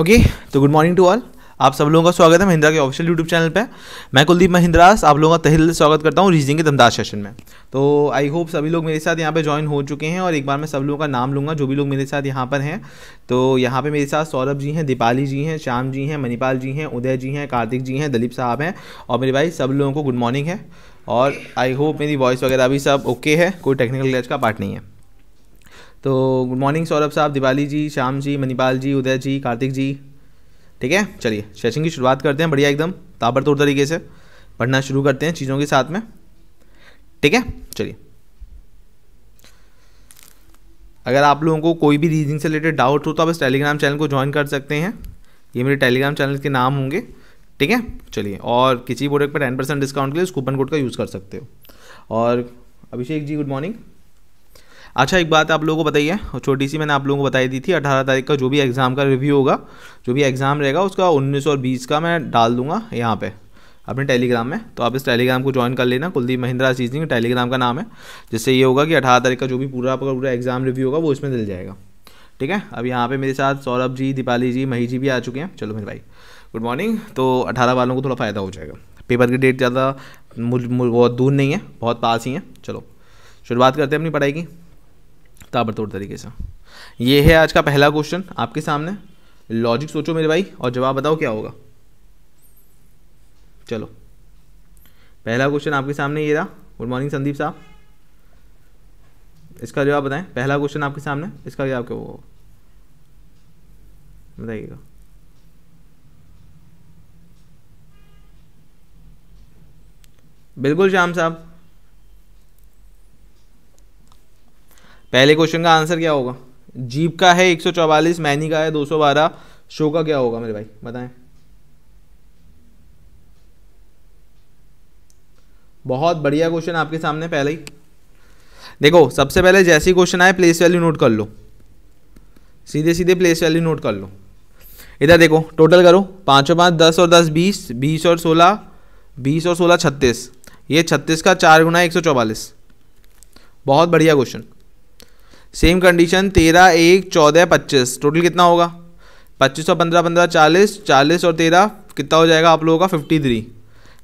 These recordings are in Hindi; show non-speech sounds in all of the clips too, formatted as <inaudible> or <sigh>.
ओके तो गुड मॉर्निंग टू ऑल आप सब लोगों का स्वागत है महिंद्रा के ऑफिशियल यूट्यूब चैनल पे मैं कुलदीप महिंद्रास आप लोगों का तहिल से स्वागत करता हूँ रीजनिंग के दमदार सेशन में तो आई होप सभी लोग मेरे साथ यहाँ पे ज्वाइन हो चुके हैं और एक बार मैं सब लोगों का नाम लूँगा जो भी लोग मेरे साथ यहाँ पर हैं तो यहाँ पर मेरे साथ सौरभ जी हैं दीपाली जी हैं श्याम जी हैं मणिपाल जी हैं उदय जी हैं कार्तिक जी हैं दलीप साहब हैं और मेरे भाई सब लोगों को गुड मॉर्निंग है और आई होप मेरी वॉइस वगैरह भी सब ओके है कोई टेक्निकल ग्लैच का पार्ट नहीं है तो गुड मॉर्निंग सौरभ साहब दिवाली जी श्याम जी मणिपाल जी उदय जी कार्तिक जी ठीक है चलिए सेशन की शुरुआत करते हैं बढ़िया एकदम ताबड़तोड़ तरीके से पढ़ना शुरू करते हैं चीज़ों के साथ में ठीक है चलिए अगर आप लोगों को कोई भी रीजनिंग से रिलेटेड डाउट हो तो आप इस टेलीग्राम चैनल को ज्वाइन कर सकते हैं ये मेरे टेलीग्राम चैनल के नाम होंगे ठीक है चलिए और किसी प्रोडक्ट पर टेन परसेंट डिस्काउंट के लिए उस कूपन कोड का यूज़ कर सकते हो और अभिषेक जी गुड मॉर्निंग अच्छा एक बात आप लोगों को बताइए छोटी सी मैंने आप लोगों को बताई दी थी अठारह तारीख का जो भी एग्ज़ाम का रिव्यू होगा जो भी एग्ज़ाम रहेगा उसका उन्नीस और बीस का मैं डाल दूंगा यहाँ पर अपने टेलीग्राम में तो आप इस टेलीग्राम को ज्वाइन कर लेना कुलदीप महिंद्रा सीजिंग टेलीग्राम का नाम है जिससे ये होगा कि अठारह तारीख का जो भी पूरा आपका पूरा एग्ज़ाम रिव्यू होगा वो इसमें मिल जाएगा ठीक है अब यहाँ पर मेरे साथ सौरभ जी दीपाली जी मही जी भी आ चुके हैं चलो मेरे भाई गुड मॉर्निंग तो अठारह वालों को थोड़ा फ़ायदा हो जाएगा पेपर की डेट ज़्यादा बहुत दूर नहीं है बहुत पास ही है चलो शुरुआत करते हैं अपनी पढ़ाई की ताबड़तोड़ तरीके से ये है आज का पहला क्वेश्चन आपके सामने लॉजिक सोचो मेरे भाई और जवाब बताओ क्या होगा चलो पहला क्वेश्चन आपके सामने ये रहा गुड मॉर्निंग संदीप साहब इसका जवाब बताएं पहला क्वेश्चन आपके सामने इसका जवाब क्या होगा बताइएगा बिल्कुल श्याम साहब पहले क्वेश्चन का आंसर क्या होगा जीप का है 144 मैनी का है 212 शो का क्या होगा मेरे भाई बताएं बहुत बढ़िया क्वेश्चन आपके सामने पहले ही देखो सबसे पहले जैसी क्वेश्चन आए प्लेस वैल्यू नोट कर लो सीधे सीधे प्लेस वैल्यू नोट कर लो इधर देखो टोटल करो पाँचों पाँच दस और दस बीस बीस और सोलह बीस और सोलह छत्तीस ये छत्तीस का चार गुना एक सौ चौवालीस बहुत बढ़िया क्वेश्चन सेम कंडीशन तेरह एक चौदह पच्चीस टोटल कितना होगा पच्चीस और पंद्रह पंद्रह चालीस चालीस और तेरह कितना हो जाएगा आप लोगों का फिफ्टी थ्री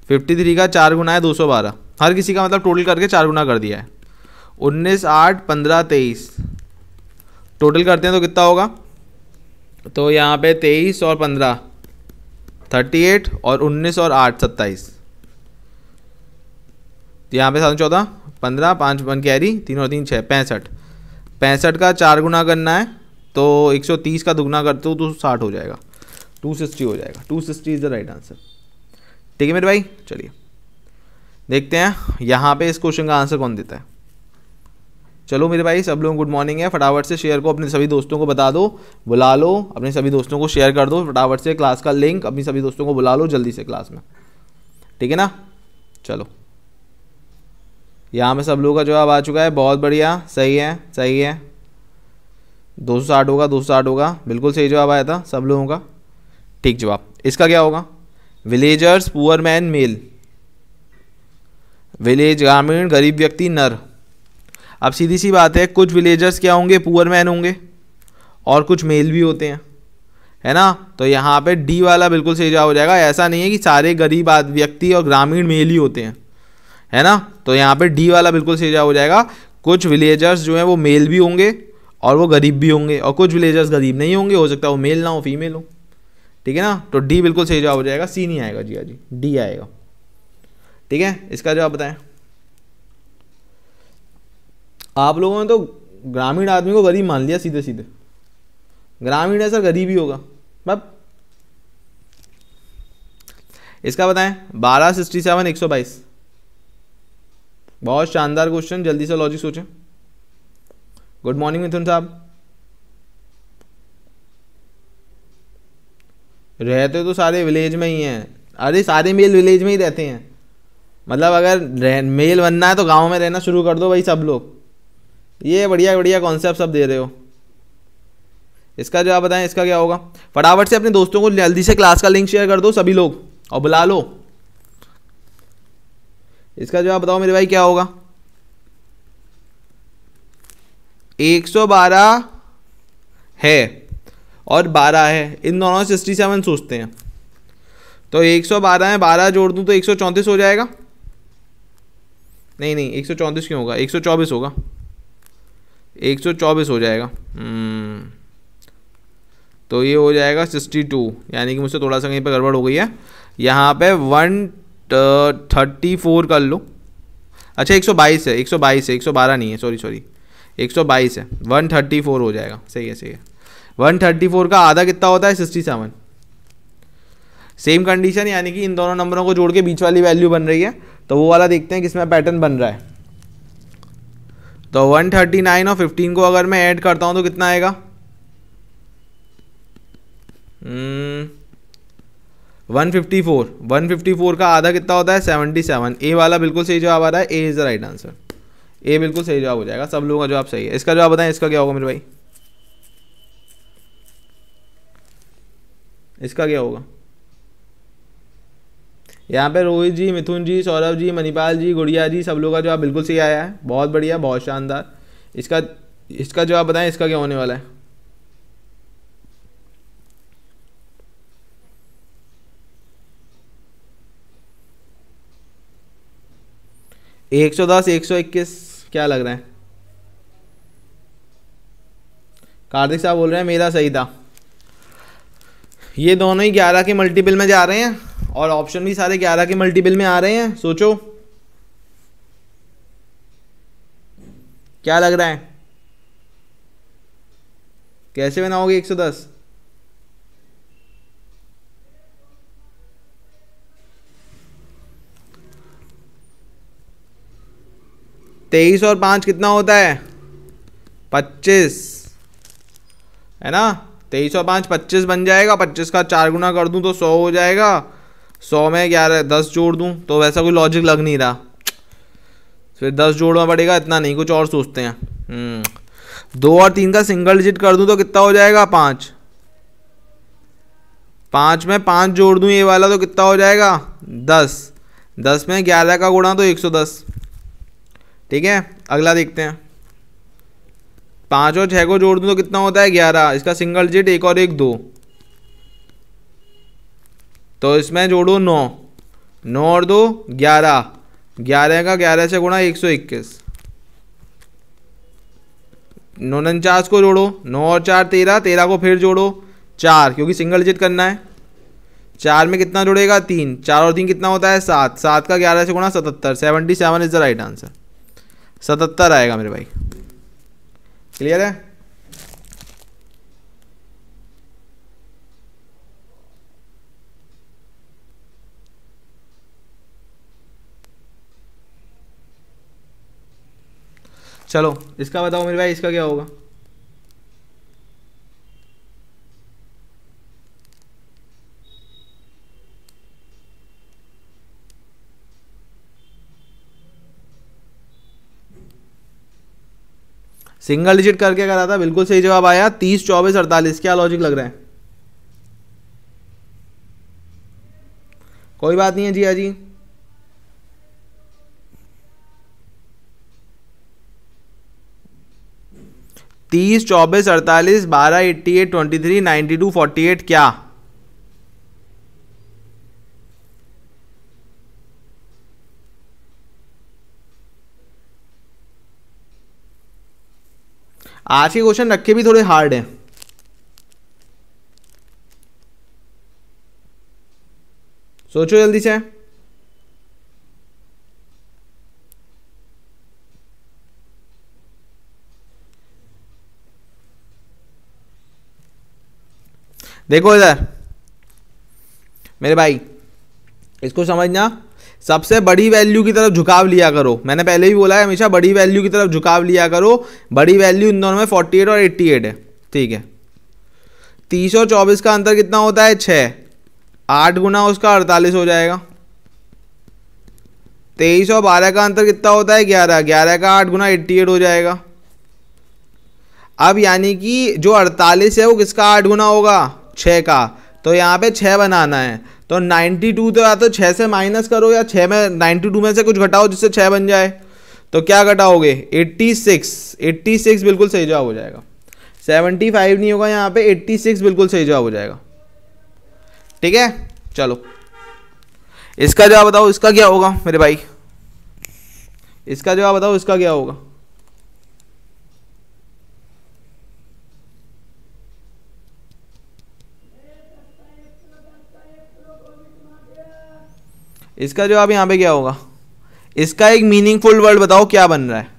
फिफ्टी थ्री का चार गुना है दो सौ बारह हर किसी का मतलब टोटल करके चार गुना कर दिया है उन्नीस आठ पंद्रह तेईस टोटल करते हैं तो कितना होगा तो यहाँ पे तेईस और पंद्रह थर्टी एट और उन्नीस और आठ सत्ताईस यहाँ पे सात चौदह पंद्रह पाँच वन कैरी तीन और तीन छः पैंसठ पैंसठ का चार गुना करना है तो 130 का दुगना करते हो तो साठ हो जाएगा 260 हो जाएगा 260 इज़ द राइट आंसर ठीक है मेरे भाई चलिए देखते हैं यहाँ पे इस क्वेश्चन का आंसर कौन देता है चलो मेरे भाई सब लोग गुड मॉर्निंग है फटाफट से शेयर को अपने सभी दोस्तों को बता दो बुला लो अपने सभी दोस्तों को शेयर कर दो फटाफट से क्लास का लिंक अपने सभी दोस्तों को बुला लो जल्दी से क्लास में ठीक है ना चलो यहाँ पे सब लोगों का जवाब आ चुका है बहुत बढ़िया सही है सही है दो सौ साठ होगा दो सौ साठ होगा बिल्कुल सही जवाब आया था सब लोगों का ठीक जवाब इसका क्या होगा villagers poor man male village ग्रामीण गरीब व्यक्ति नर अब सीधी सी बात है कुछ विलेजर्स क्या होंगे पुअर मैन होंगे और कुछ मेल भी होते हैं है ना तो यहाँ पे डी वाला बिल्कुल सही जवाब हो जाएगा ऐसा नहीं है कि सारे गरीब व्यक्ति और ग्रामीण मेल ही होते हैं है ना तो यहाँ पे डी वाला बिल्कुल सही जवाब हो जाएगा कुछ विलेजर्स जो हैं वो मेल भी होंगे और वो गरीब भी होंगे और कुछ विलेजर्स गरीब नहीं होंगे हो सकता है वो मेल ना हो फीमेल हो ठीक है ना तो डी बिल्कुल सही जवाब हो जाएगा सी नहीं आएगा जी जी डी आएगा ठीक है इसका जवाब बताएं आप लोगों ने तो ग्रामीण आदमी को गरीब मान लिया सीधे सीधे ग्रामीण है सर गरीब ही होगा बब इसका बताएं बारह सिक्सटी सेवन एक सौ बाईस बहुत शानदार क्वेश्चन जल्दी से लॉजिक सोचें गुड मॉर्निंग मिथुन साहब रहते तो सारे विलेज में ही हैं अरे सारे मेल विलेज में ही रहते हैं मतलब अगर मेल बनना है तो गांव में रहना शुरू कर दो भाई सब लोग ये बढ़िया बढ़िया कॉन्सेप्ट सब दे रहे हो इसका जवाब बताएं इसका क्या होगा फटाफट से अपने दोस्तों को जल्दी से क्लास का लिंक शेयर कर दो सभी लोग और बुला लो इसका जवाब बताओ मेरे भाई क्या होगा 112 है और 12 है इन दोनों सिक्सटी सेवन सोचते हैं तो 112 में 12 जोड़ दूं तो एक हो जाएगा नहीं नहीं एक क्यों होगा एक होगा एक हो जाएगा हम्म। तो ये हो जाएगा सिक्सटी टू यानी कि मुझसे थोड़ा सा कहीं पर गड़बड़ हो गई है यहाँ पे वन थर्टी फोर कर लो अच्छा एक सौ बाईस है एक सौ बाईस है एक सौ बारह नहीं है सॉरी सॉरी एक सौ बाईस है वन थर्टी फोर हो जाएगा सही है सही है वन थर्टी फोर का आधा कितना होता है सिक्सटी सेवन सेम कंडीशन यानी कि इन दोनों नंबरों को जोड़ के बीच वाली वैल्यू बन रही है तो वो वाला देखते हैं किसमें पैटर्न बन रहा है तो वन थर्टी नाइन और फिफ्टीन को अगर मैं ऐड करता हूँ तो कितना आएगा hmm. 154 154 का आधा कितना होता है 77 ए वाला बिल्कुल सही जवाब आ रहा है A is the right answer A बिल्कुल सही जवाब हो जाएगा सब लोगों का जवाब सही है इसका जवाब बताएं इसका क्या होगा मेरे भाई इसका क्या होगा यहाँ पे रोहित जी मिथुन जी सौरभ जी मणिपाल जी गुड़िया जी सब लोगों का जवाब बिल्कुल सही आया है बहुत बढ़िया बहुत शानदार इसका इसका जवाब बताएं इसका क्या होने वाला है एक सौ दस एक सौ इक्कीस क्या लग रहा है कार्तिक साहब बोल रहे हैं मेरा सही था ये दोनों ही ग्यारह के मल्टीपल में जा रहे हैं और ऑप्शन भी सारे ग्यारह के मल्टीपल में आ रहे हैं सोचो क्या लग रहा है कैसे बनाओगे 110 तेईस और पाँच कितना होता है पच्चीस है ना तेईस और पाँच पच्चीस बन जाएगा पच्चीस का चार गुना कर दूँ तो सौ हो जाएगा सौ में ग्यारह दस जोड़ दूँ तो वैसा कोई लॉजिक लग नहीं रहा फिर दस जोड़ना पड़ेगा इतना नहीं कुछ और सोचते हैं हम्म। दो और तीन का सिंगल डिजिट कर दूँ तो कितना हो जाएगा पाँच पाँच में पाँच जोड़ दूँ ये वाला तो कितना हो जाएगा दस दस में ग्यारह का गुणा तो एक सौ दस ठीक है अगला देखते हैं पाँच और छः को जोड़ दूँ तो कितना होता है ग्यारह इसका सिंगल डिजिट एक और एक दो तो इसमें जोड़ो नौ नौ और दो ग्यारह ग्यारह का ग्यारह से गुणा एक सौ इक्कीस उनचास को जोड़ो नौ और चार तेरह तेरह को फिर जोड़ो चार क्योंकि सिंगल डिजिट करना है चार में कितना जुड़ेगा तीन चार और तीन कितना होता है सात सात का ग्यारह से गुणा सतहत्तर seventy seven is the right answer सतहत्तर आएगा मेरे भाई क्लियर है चलो इसका बताओ मेरे भाई इसका क्या होगा सिंगल डिजिट करके करा था बिल्कुल सही जवाब आया तीस चौबीस अड़तालीस क्या लॉजिक लग रहा है कोई बात नहीं है जी हाजी तीस चौबीस अड़तालीस बारह eighty eight twenty three ninety two forty eight क्या आज के क्वेश्चन रखे भी थोड़े हार्ड हैं सोचो जल्दी से देखो इधर मेरे भाई इसको समझना सबसे बड़ी वैल्यू की तरफ झुकाव लिया करो मैंने पहले भी बोला है हमेशा बड़ी वैल्यू की तरफ झुकाव लिया करो बड़ी वैल्यू इन दोनों में 48 और 88 है ठीक है तीस और चौबीस का अंतर कितना होता है छः आठ गुना उसका अड़तालीस हो जाएगा तेईस और बारह का अंतर कितना होता है ग्यारह ग्यारह का आठ गुना एट्टी एट हो जाएगा अब यानी कि जो अड़तालीस है वो किसका आठ गुना होगा छः का तो यहाँ पे छः बनाना है तो 92 तो या तो 6 से माइनस करो या 6 में 92 में से कुछ घटाओ जिससे 6 बन जाए तो क्या घटाओगे 86 86 बिल्कुल सही जवाब हो जाएगा 75 नहीं होगा यहाँ पे 86 बिल्कुल सही जवाब हो जाएगा ठीक है चलो इसका जवाब बताओ इसका क्या होगा मेरे भाई इसका जवाब बताओ इसका क्या होगा इसका जवाब यहां पे क्या होगा इसका एक मीनिंगफुल वर्ड बताओ क्या बन रहा है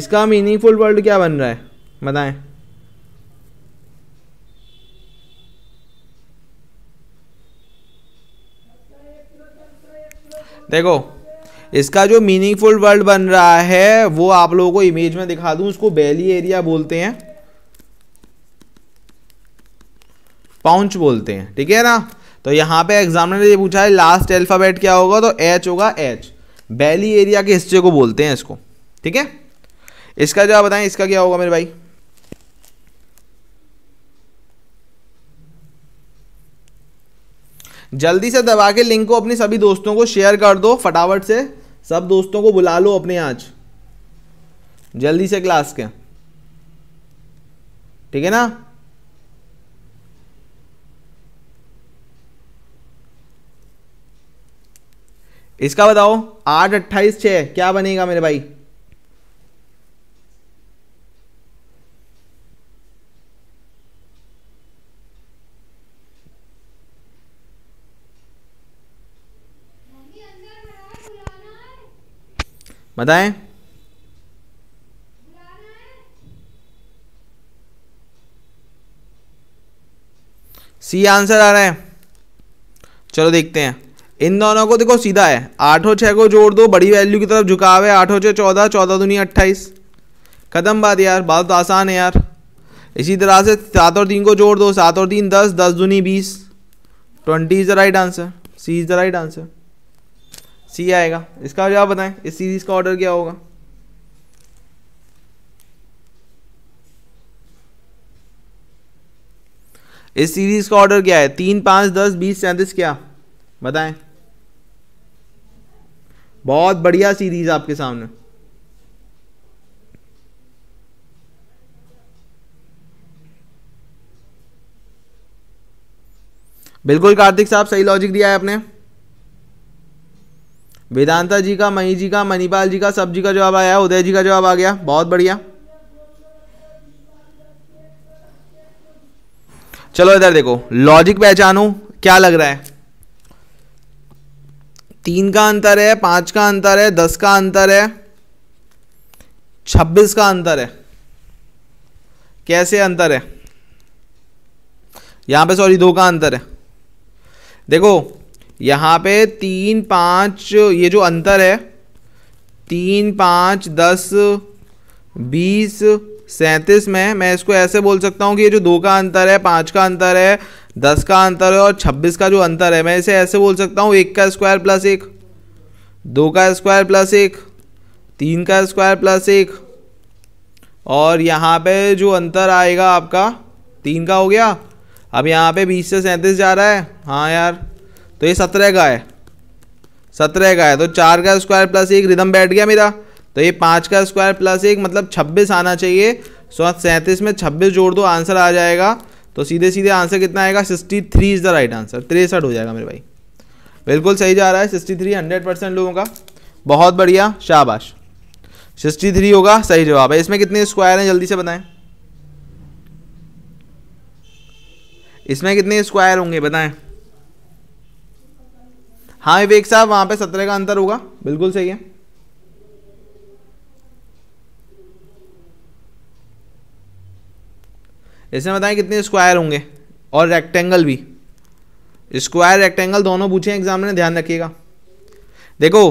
इसका मीनिंगफुल वर्ड क्या बन रहा है बताएं देखो इसका जो मीनिंगफुल वर्ड बन रहा है वो आप लोगों को इमेज में दिखा दूं उसको बेली एरिया बोलते हैं पाउंच बोलते हैं ठीक है ना तो यहाँ पे एग्जामिनर ने ये पूछा है लास्ट अल्फ़ाबेट क्या होगा तो एच होगा एच बैली एरिया के हिस्से को बोलते हैं इसको ठीक है इसका जो आप बताएं इसका क्या होगा मेरे भाई जल्दी से दबा के लिंक को अपने सभी दोस्तों को शेयर कर दो फटाफट से सब दोस्तों को बुला लो अपने आज जल्दी से क्लास के ठीक है ना इसका बताओ आठ अट्ठाईस छ क्या बनेगा मेरे भाई बताएं सी आंसर आ रहा है चलो देखते हैं इन दोनों को देखो सीधा है आठों छः को जोड़ दो बड़ी वैल्यू की तरफ झुकाव है आठों छः चौदह चौदह दुनिया अट्ठाईस खत्म बात यार बात तो आसान है यार इसी तरह से सात और तीन को जोड़ दो सात और तीन दस दस दूनी बीस twenty is the right answer C is the right answer C आएगा इसका जवाब बताएं इस सीरीज़ का ऑर्डर क्या होगा इस सीरीज़ का ऑर्डर क्या है तीन पाँच दस बीस सैंतीस क्या बताएं बहुत बढ़िया सीरीज आपके सामने बिल्कुल कार्तिक साहब सही लॉजिक दिया है आपने वेदांता जी का मही जी का मणिपाल जी का सब जी का जवाब आया उदय जी का जवाब आ गया बहुत बढ़िया चलो इधर देखो लॉजिक पहचानो क्या लग रहा है तीन का अंतर है पाँच का अंतर है दस का अंतर है छब्बीस का अंतर है कैसे अंतर है यहाँ पे सॉरी दो का अंतर है देखो यहाँ पे तीन पाँच ये जो अंतर है तीन पाँच दस बीस सैंतीस में मैं इसको ऐसे बोल सकता हूँ कि ये जो दो का अंतर है पाँच का अंतर है दस का अंतर है और छब्बीस का जो अंतर है मैं इसे ऐसे बोल सकता हूँ एक का स्क्वायर प्लस एक दो का स्क्वायर प्लस एक तीन का स्क्वायर प्लस एक और यहाँ पे जो अंतर आएगा आपका तीन का हो गया अब यहाँ पे बीस से सैंतीस जा रहा है हाँ यार तो ये सत्रह का है सत्रह का है तो चार का स्क्वायर प्लस एक रिदम बैठ गया मेरा तो ये पाँच का स्क्वायर प्लस एक मतलब छब्बीस आना चाहिए सो सैंतीस में छब्बीस जोड़ दो आंसर आ जाएगा तो सीधे सीधे आंसर कितना आएगा sixty three is the right answer तिरसठ हो जाएगा मेरे भाई बिल्कुल सही जा रहा है सिक्सटी थ्री हंड्रेड परसेंट लोगों का बहुत बढ़िया शाबाश सिक्सटी थ्री होगा सही जवाब है इसमें कितने स्क्वायर हैं जल्दी से बताएं इसमें कितने स्क्वायर होंगे बताएं हाँ विवेक साहब वहाँ पे सत्रह का अंतर होगा बिल्कुल सही है इसमें बताएं कितने स्क्वायर होंगे और रेक्टेंगल भी स्क्वायर रेक्टेंगल दोनों पूछे एग्जाम में ध्यान रखिएगा देखो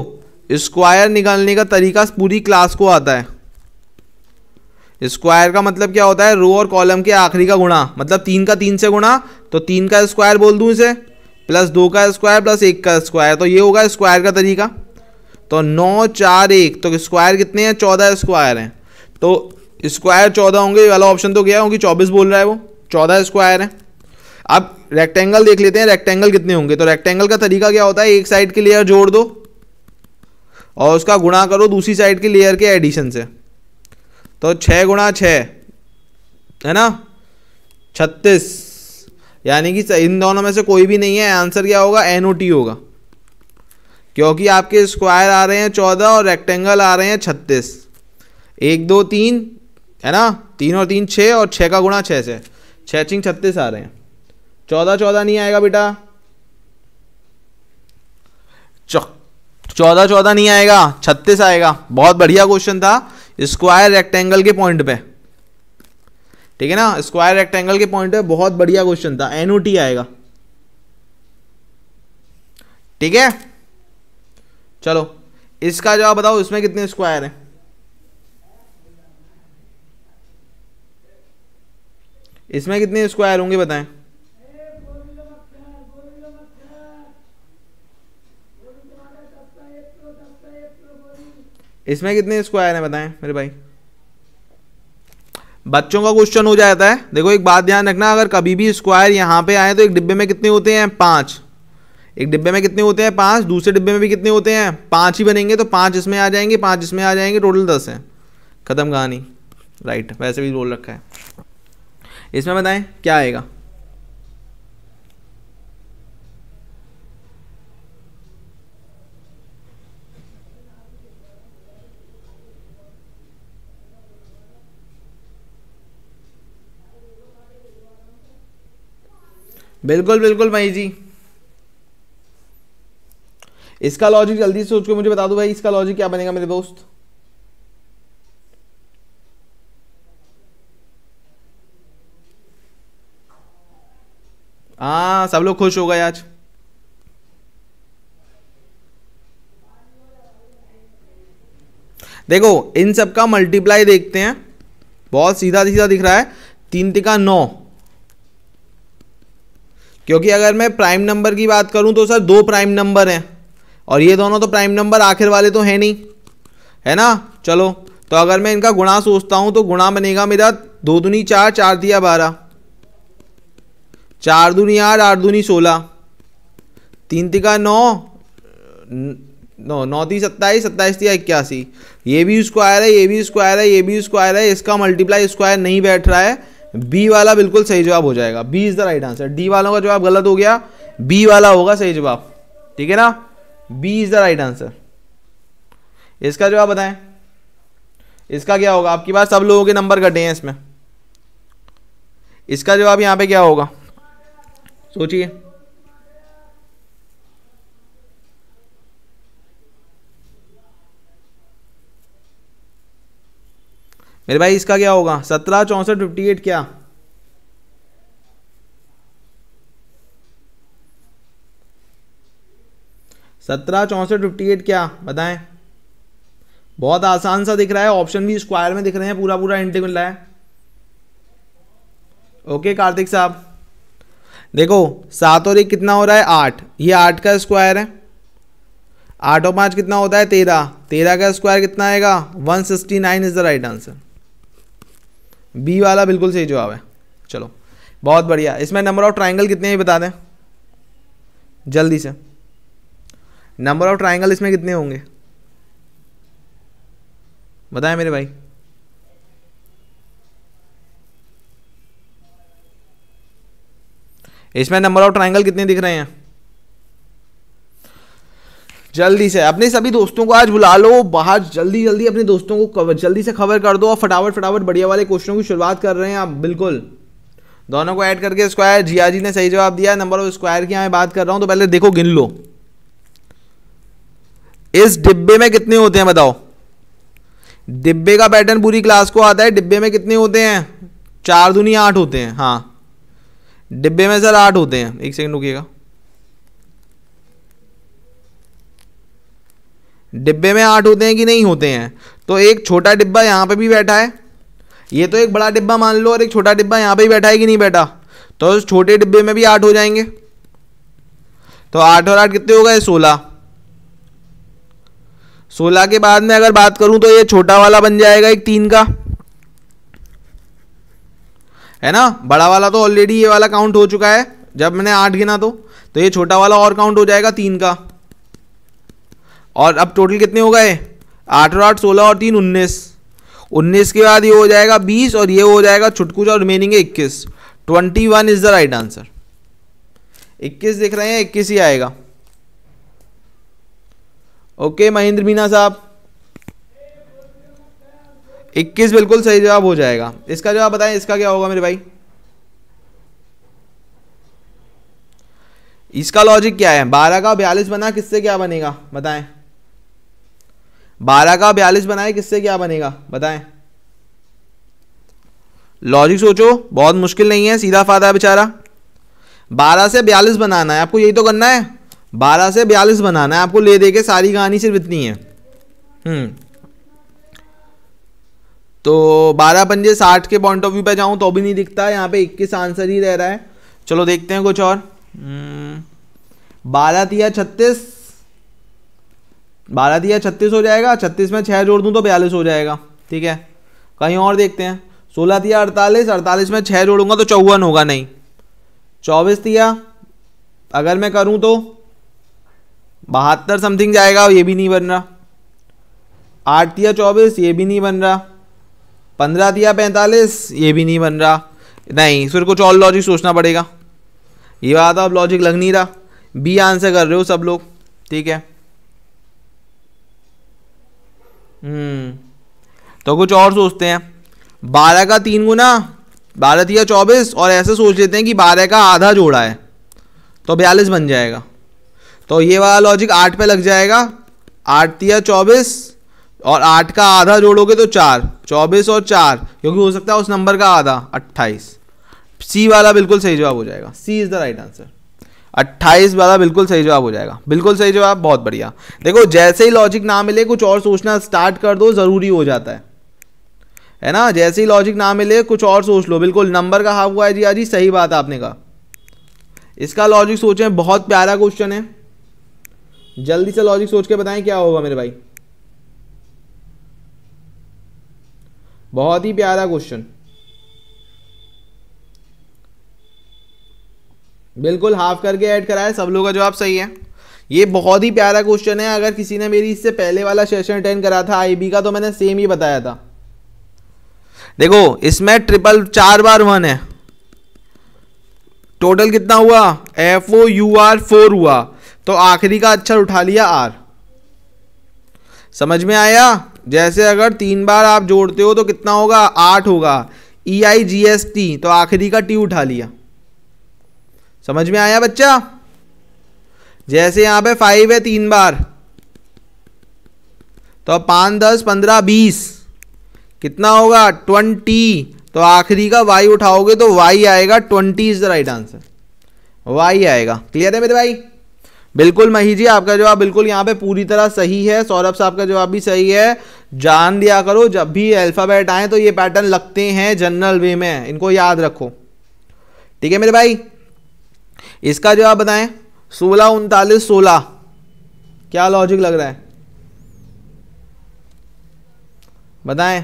स्क्वायर निकालने का तरीका पूरी क्लास को आता है स्क्वायर का मतलब क्या होता है रो और कॉलम के आखिरी का गुणा मतलब तीन का तीन से गुणा तो तीन का स्क्वायर बोल दूं इसे प्लस दो का स्क्वायर प्लस एक का स्क्वायर तो ये होगा स्क्वायर का तरीका तो नौ चार एक तो स्क्वायर कितने हैं चौदह स्क्वायर हैं तो स्क्वायर चौदह होंगे ये वाला ऑप्शन तो है क्योंकि चौबीस बोल रहा है वो चौदह स्क्वायर है अब रेक्टेंगल देख लेते हैं रेक्टेंगल कितने होंगे तो रेक्टेंगल का तरीका क्या होता है एक साइड की लेयर जोड़ दो और उसका गुणा करो दूसरी साइड की लेयर के एडिशन से तो छः गुणा छः है ना छत्तीस यानी कि इन दोनों में से कोई भी नहीं है आंसर क्या होगा एन ओ टी होगा क्योंकि आपके स्क्वायर आ रहे हैं चौदह और रेक्टेंगल आ रहे हैं छत्तीस एक दो तीन है ना तीन और तीन छः और छः का गुणा छः से छः चिंग छत्तीस आ रहे हैं चौदह चौदह नहीं आएगा बेटा चौदह चौदह नहीं आएगा छत्तीस आएगा बहुत बढ़िया क्वेश्चन था स्क्वायर रेक्टेंगल के पॉइंट पे ठीक है ना स्क्वायर रेक्टेंगल के पॉइंट पे बहुत बढ़िया क्वेश्चन था टी आएगा ठीक है चलो इसका जवाब बताओ इसमें कितने स्क्वायर हैं इसमें कितने स्क्वायर होंगे बताएं इसमें कितने स्क्वायर हैं बताएं मेरे भाई बच्चों का क्वेश्चन हो जाता है देखो एक बात ध्यान रखना अगर कभी भी स्क्वायर यहाँ पे आए तो एक डिब्बे में कितने होते हैं पाँच एक डिब्बे में कितने होते हैं पाँच दूसरे डिब्बे में भी कितने होते हैं पाँच ही बनेंगे तो पाँच इसमें आ जाएंगे पाँच इसमें आ जाएंगे टोटल दस हैं ख़त्म कहानी राइट वैसे भी रोल रखा है इसमें बताएं क्या आएगा बिल्कुल बिल्कुल भाई जी इसका लॉजिक जल्दी से सोच के मुझे बता दो भाई इसका लॉजिक क्या बनेगा मेरे दोस्त हाँ सब लोग खुश हो गए आज देखो इन सब का मल्टीप्लाई देखते हैं बहुत सीधा सीधा दिख रहा है तीन तिका नौ क्योंकि अगर मैं प्राइम नंबर की बात करूं तो सर दो प्राइम नंबर हैं और ये दोनों तो प्राइम नंबर आखिर वाले तो हैं नहीं है ना चलो तो अगर मैं इनका गुणा सोचता हूं तो गुणा बनेगा मेरा दो दुनी चार चार दिया बारह चार दूनी आठ आठ दूनी सोलह तीन तिका नौ नौ नौ ती सत्ताईस सत्ताईस तिया इक्यासी ये भी स्क्वायर है ये भी स्क्वायर है ये भी स्क्वायर है इसका मल्टीप्लाई स्क्वायर नहीं बैठ रहा है बी वाला बिल्कुल सही जवाब हो जाएगा B is the right answer D वालों का जवाब गलत हो गया बी वाला होगा सही जवाब ठीक है ना B is the right answer इसका जवाब बताएं इसका क्या होगा आपकी पास सब लोगों के नंबर कटे हैं इसमें इसका जवाब यहां पे क्या होगा सोचिए मेरे भाई इसका क्या होगा सत्रह चौसठ फिफ्टी एट क्या सत्रह चौसठ फिफ्टी एट क्या बताएं बहुत आसान सा दिख रहा है ऑप्शन भी स्क्वायर में दिख रहे हैं पूरा पूरा इंट मिल रहा है ओके कार्तिक साहब देखो सात और एक कितना हो रहा है आठ ये आठ का स्क्वायर है आठ और पाँच कितना होता है तेरह तेरह का स्क्वायर कितना आएगा one sixty nine is the right answer B वाला बिल्कुल सही जवाब है चलो बहुत बढ़िया इसमें नंबर ऑफ ट्राइंगल कितने हैं बता दें जल्दी से नंबर ऑफ ट्राइंगल इसमें कितने होंगे बताएं मेरे भाई इसमें नंबर ऑफ ट्राइंगल कितने दिख रहे हैं जल्दी से अपने सभी दोस्तों को आज बुला लो बाहर जल्दी जल्दी अपने दोस्तों को जल्दी से खबर कर दो और फटाफट फटाफट बढ़िया वाले क्वेश्चनों की शुरुआत कर रहे हैं आप बिल्कुल दोनों को ऐड करके स्क्वायर जिया जी ने सही जवाब दिया नंबर ऑफ स्क्वायर की मैं बात कर रहा हूं तो पहले देखो गिन लो इस डिब्बे में कितने होते हैं बताओ डिब्बे का पैटर्न पूरी क्लास को आता है डिब्बे में कितने होते हैं चार दुनिया आठ होते हैं हाँ डिब्बे में सर आठ होते हैं एक सेकंड रुकिएगा डिब्बे में आठ होते हैं कि नहीं होते हैं तो एक छोटा डिब्बा यहाँ पे भी बैठा है ये तो एक बड़ा डिब्बा मान लो और एक छोटा डिब्बा यहाँ पे भी बैठा है कि नहीं बैठा तो उस छोटे डिब्बे में भी आठ हो जाएंगे तो आठ और आठ कितने हो गए सोलह सोलह के बाद में अगर बात करूँ तो ये छोटा वाला बन जाएगा एक तीन का है ना बड़ा वाला तो ऑलरेडी ये वाला काउंट हो चुका है जब मैंने आठ गिना तो तो ये छोटा वाला और काउंट हो जाएगा तीन का और अब टोटल कितने हो गए आठ और आठ सोलह और तीन उन्नीस उन्नीस के बाद ये हो जाएगा बीस और ये हो जाएगा छुटकुच और रिमेनिंग है इक्कीस twenty one is the right answer इक्कीस देख रहे हैं इक्कीस ही आएगा ओके महेंद्र मीना साहब इक्कीस बिल्कुल सही जवाब हो जाएगा इसका जवाब बताएं इसका क्या होगा मेरे भाई इसका लॉजिक क्या है बारह का बयालीस बना किससे क्या बनेगा बताएं बारह का बयालीस बनाए किससे क्या बनेगा बताएं लॉजिक सोचो बहुत मुश्किल नहीं है सीधा फादा है बेचारा बारह से बयालीस बनाना है आपको यही तो करना है बारह से बयालीस बनाना है आपको ले दे सारी कहानी सिर्फ इतनी है हम्म तो बारह पंजे साठ के पॉइंट ऑफ व्यू पे जाऊँ तो भी नहीं दिखता यहाँ पे इक्कीस आंसर ही रह रहा है चलो देखते हैं कुछ और हम्म, बारह दिया छत्तीस बारह दिया छत्तीस हो जाएगा छत्तीस में छः जोड़ दूँ तो बयालीस हो जाएगा ठीक है कहीं और देखते हैं सोलह दिया अड़तालीस अड़तालीस में छः जोड़ूंगा तो चौवन होगा नहीं चौबीस दिया अगर मैं करूँ तो बहत्तर समथिंग जाएगा ये भी नहीं बन रहा आठ दिया चौबीस ये भी नहीं बन रहा पंद्रह दिया पैंतालीस ये भी नहीं बन रहा नहीं फिर कुछ और लॉजिक सोचना पड़ेगा ये बात अब लॉजिक लग नहीं रहा बी आंसर कर रहे हो सब लोग ठीक है हम्म, तो कुछ और सोचते हैं बारह का तीन गुना बारह दिया चौबीस और ऐसे सोच लेते हैं कि बारह का आधा जोड़ा है तो बयालीस बन जाएगा तो ये वाला लॉजिक आठ पे लग जाएगा आठ दिया चौबीस और आठ का आधा जोड़ोगे तो चार चौबीस और चार क्योंकि हो सकता है उस नंबर का आधा अट्ठाईस सी वाला बिल्कुल सही जवाब हो जाएगा C is the right answer अट्ठाईस वाला बिल्कुल सही जवाब हो जाएगा बिल्कुल सही जवाब बहुत बढ़िया देखो जैसे ही लॉजिक ना मिले कुछ और सोचना स्टार्ट कर दो ज़रूरी हो जाता है है ना जैसे ही लॉजिक ना मिले कुछ और सोच लो बिल्कुल नंबर का हाफ हुआ है जी हाजी सही बात है आपने कहा इसका लॉजिक सोचें बहुत प्यारा क्वेश्चन है जल्दी से लॉजिक सोच के बताएं क्या होगा मेरे भाई बहुत ही प्यारा क्वेश्चन बिल्कुल हाफ करके ऐड कराया सब लोगों का जवाब सही है ये बहुत ही प्यारा क्वेश्चन है अगर किसी ने मेरी इससे पहले वाला सेशन अटेंड करा था आईबी का तो मैंने सेम ही बताया था देखो इसमें ट्रिपल चार बार वन है टोटल कितना हुआ F O U R four हुआ तो आखिरी का अक्षर उठा लिया आर समझ में आया जैसे अगर तीन बार आप जोड़ते हो तो कितना होगा आठ होगा ई आई जी एस टी तो आखिरी का टी उठा लिया समझ में आया बच्चा जैसे यहां पे फाइव है तीन बार तो पांच दस पंद्रह बीस कितना होगा ट्वेंटी तो आखिरी का वाई उठाओगे तो वाई आएगा twenty is the right answer Y आएगा क्लियर है मेरे भाई बिल्कुल मही जी आपका जवाब बिल्कुल यहाँ पे पूरी तरह सही है सौरभ साहब का जवाब भी सही है जान दिया करो जब भी अल्फ़ाबेट आए तो ये पैटर्न लगते हैं जनरल वे में इनको याद रखो ठीक है मेरे भाई इसका जवाब बताएं सोलह उनतालीस सोलह क्या लॉजिक लग रहा है बताएं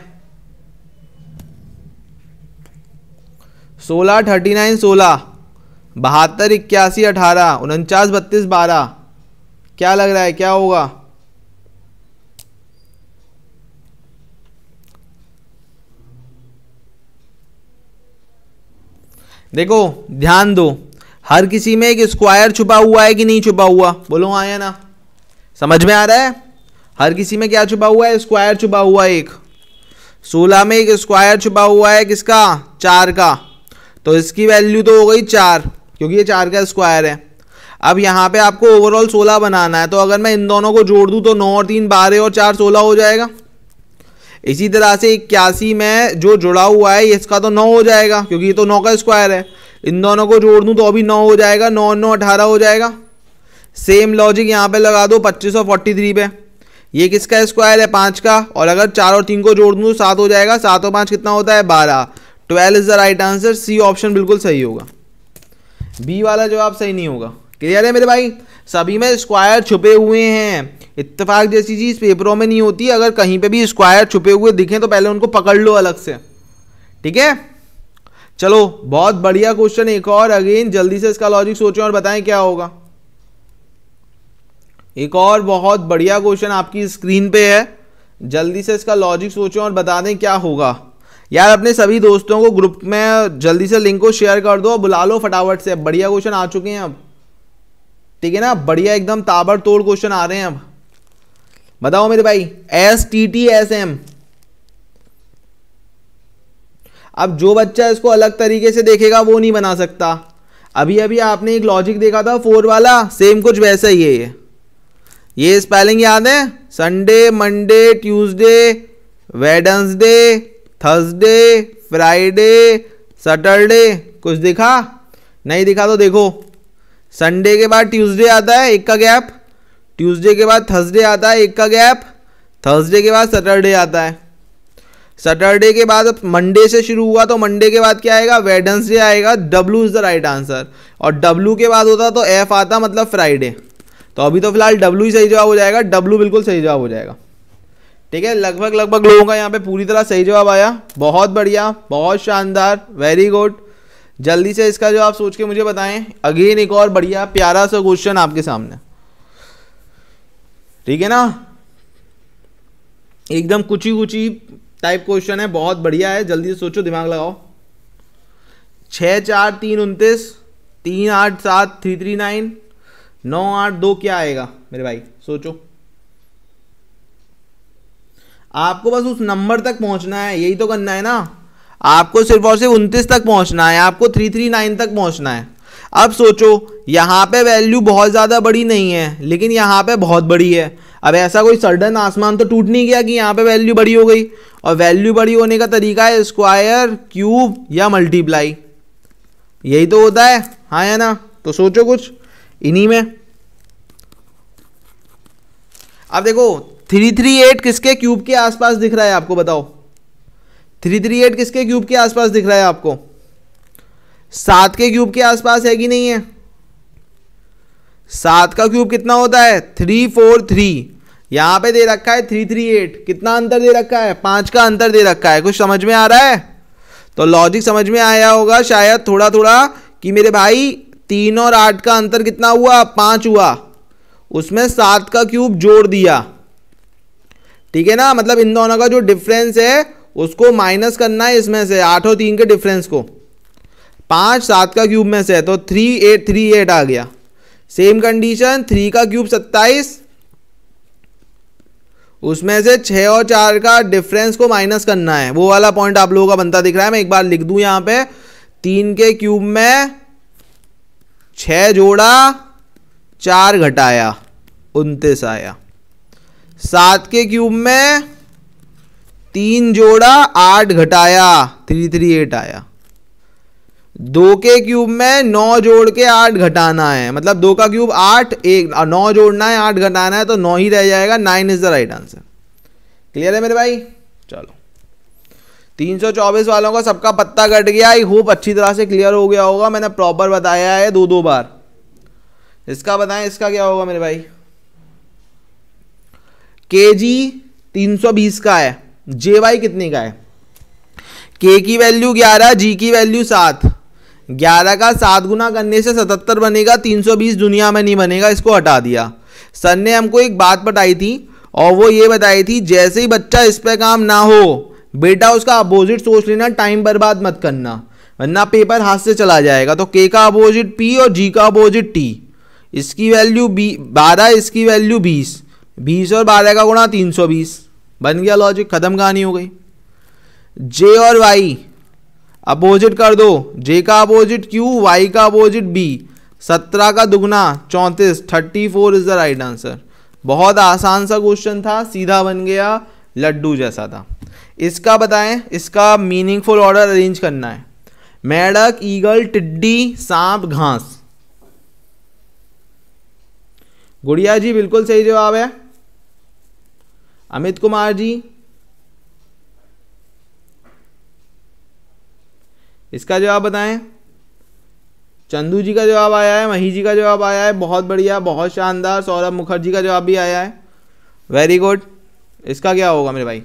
सोलह थर्टी नाइन सोलह बहत्तर इक्यासी अठारह उनचास बत्तीस बारह क्या लग रहा है क्या होगा देखो ध्यान दो हर किसी में एक स्क्वायर छुपा हुआ है कि नहीं छुपा हुआ बोलो आया हाँ ना समझ में आ रहा है हर किसी में क्या छुपा हुआ है स्क्वायर छुपा हुआ एक सोलह में एक स्क्वायर छुपा हुआ है किसका चार का तो इसकी वैल्यू तो हो गई चार क्योंकि ये चार का स्क्वायर है अब यहाँ पे आपको ओवरऑल सोलह बनाना है तो अगर मैं इन दोनों को जोड़ दूँ तो नौ और तीन बारह और चार सोलह हो जाएगा इसी तरह से इक्यासी में जो जुड़ा हुआ है इसका तो नौ हो जाएगा क्योंकि ये तो नौ का स्क्वायर है इन दोनों को जोड़ दूँ तो अभी नौ हो जाएगा नौ नौ अठारह हो जाएगा सेम लॉजिक यहाँ पर लगा दो पच्चीस और फोर्टी थ्री पे ये किसका स्क्वायर है पाँच का और अगर चार और तीन को जोड़ दूँ तो सात हो जाएगा सात और पाँच कितना होता है बारह twelve is the right answer C option बिल्कुल सही होगा बी वाला जवाब सही नहीं होगा क्लियर है मेरे भाई सभी में स्क्वायर छुपे हुए हैं इत्तेफाक जैसी चीज़ पेपरों में नहीं होती अगर कहीं पे भी स्क्वायर छुपे हुए दिखें तो पहले उनको पकड़ लो अलग से ठीक है चलो बहुत बढ़िया क्वेश्चन एक और अगेन जल्दी से इसका लॉजिक सोचें और बताएं क्या होगा एक और बहुत बढ़िया क्वेश्चन आपकी स्क्रीन पे है जल्दी से इसका लॉजिक सोचें और बता दें क्या होगा यार अपने सभी दोस्तों को ग्रुप में जल्दी से लिंक को शेयर कर दो बुला लो फटाफट से बढ़िया क्वेश्चन आ चुके हैं अब ठीक है ना बढ़िया एकदम ताबड़तोड़ क्वेश्चन आ रहे हैं अब बताओ मेरे भाई S T T S M अब जो बच्चा इसको अलग तरीके से देखेगा वो नहीं बना सकता अभी अभी आपने एक लॉजिक देखा था फोर वाला सेम कुछ वैसा ही है ये ये स्पेलिंग याद है Sunday Monday Tuesday Wednesday Thursday Friday Saturday कुछ दिखा नहीं दिखा तो देखो संडे के बाद ट्यूसडे आता है एक का गैप ट्यूसडे के बाद थर्सडे आता है एक का गैप थर्सडे के बाद सैटरडे आता है सैटरडे के बाद मंडे से शुरू हुआ तो मंडे के बाद क्या आएगा वेडन्सडे आएगा W is the right answer और डब्लू के बाद होता तो एफ आता मतलब फ्राइडे तो अभी तो फिलहाल डब्लू ही सही जवाब हो जाएगा डब्लू बिल्कुल सही जवाब हो जाएगा ठीक है लगभग लगभग लोगों का यहाँ पे पूरी तरह सही जवाब आया बहुत बढ़िया बहुत शानदार वेरी गुड जल्दी से इसका जवाब सोच के मुझे बताएं अगेन एक और बढ़िया प्यारा सा क्वेश्चन आपके सामने ठीक है ना एकदम कुची कुची टाइप क्वेश्चन है बहुत बढ़िया है जल्दी से सोचो दिमाग लगाओ छ चार तीन उनतीस तीन आठ सात थ्री थ्री नाइन नौ आठ दो क्या आएगा मेरे भाई सोचो आपको बस उस नंबर तक पहुंचना है यही तो करना है ना आपको सिर्फ और सिर्फ उनतीस तक पहुंचना है आपको थ्री थ्री नाइन तक पहुंचना है अब सोचो यहाँ पे वैल्यू बहुत ज़्यादा बड़ी नहीं है लेकिन यहाँ पे बहुत बड़ी है अब ऐसा कोई सडन आसमान तो टूट नहीं गया कि यहाँ पे वैल्यू बड़ी हो गई और वैल्यू बड़ी होने का तरीका है स्क्वायर क्यूब या मल्टीप्लाई यही तो होता है हाँ है ना तो सोचो कुछ इन्हीं में अब देखो थ्री थ्री एट किसके क्यूब के आसपास दिख रहा है आपको बताओ थ्री थ्री एट किसके क्यूब के आसपास दिख रहा है आपको सात के क्यूब के आसपास है कि नहीं है सात का क्यूब कितना होता है थ्री फोर थ्री यहां पर दे रखा है थ्री थ्री एट कितना अंतर दे रखा है पांच का अंतर दे रखा है कुछ समझ में आ रहा है तो लॉजिक समझ में आया होगा शायद थोड़ा थोड़ा कि मेरे भाई तीन और आठ का अंतर कितना हुआ पांच हुआ उसमें सात का क्यूब जोड़ दिया ठीक है ना मतलब इन दोनों का जो डिफरेंस है उसको माइनस करना है इसमें से आठ और तीन के डिफरेंस को पाँच सात का क्यूब में से है तो थ्री एट थ्री एट आ गया सेम कंडीशन थ्री का क्यूब सत्ताईस उसमें से छः और चार का डिफरेंस को माइनस करना है वो वाला पॉइंट आप लोगों का बनता दिख रहा है मैं एक बार लिख दूं यहाँ पे तीन के क्यूब में छः जोड़ा चार घटाया उनतीस आया सात के क्यूब में तीन जोड़ा आठ घटाया थ्री थ्री एट आया दो के क्यूब में नौ जोड़ के आठ घटाना है मतलब दो का क्यूब आठ एक नौ जोड़ना है आठ घटाना है तो नौ ही रह जाएगा nine is the right answer clear है मेरे भाई चलो 324 वालों का सबका पत्ता कट गया आई होप अच्छी तरह से क्लियर हो गया होगा मैंने प्रॉपर बताया है दो दो बार इसका बताएं इसका क्या होगा मेरे भाई के जी तीन सौ बीस का है जे वाई कितने का है के की वैल्यू ग्यारह जी की वैल्यू सात ग्यारह का सात गुना करने से सतहत्तर बनेगा तीन सौ बीस दुनिया में नहीं बनेगा इसको हटा दिया सर ने हमको एक बात बताई थी और वो ये बताई थी जैसे ही बच्चा इस पर काम ना हो बेटा उसका अपोजिट सोच लेना टाइम बर्बाद मत करना वरना पेपर हाथ से चला जाएगा तो के का अपोजिट पी और जी का अपोजिट टी इसकी वैल्यू बी बारह इसकी वैल्यू बीस बीस और बारह का गुणा तीन सौ बीस बन गया लॉजिक खत्म कहानी हो गई जे और वाई अपोजिट कर दो जे का अपोजिट क्यू वाई का अपोजिट बी सत्रह का दुगना चौंतीस thirty four is the right answer बहुत आसान सा क्वेश्चन था सीधा बन गया लड्डू जैसा था इसका बताएं इसका मीनिंगफुल ऑर्डर अरेंज करना है मेढक ईगल टिड्डी सांप घास गुड़िया जी बिल्कुल सही जवाब है अमित कुमार जी इसका जवाब बताएं चंदू जी का जवाब आया है मही जी का जवाब आया है बहुत बढ़िया बहुत शानदार सौरभ मुखर्जी का जवाब भी आया है वेरी गुड इसका क्या होगा मेरे भाई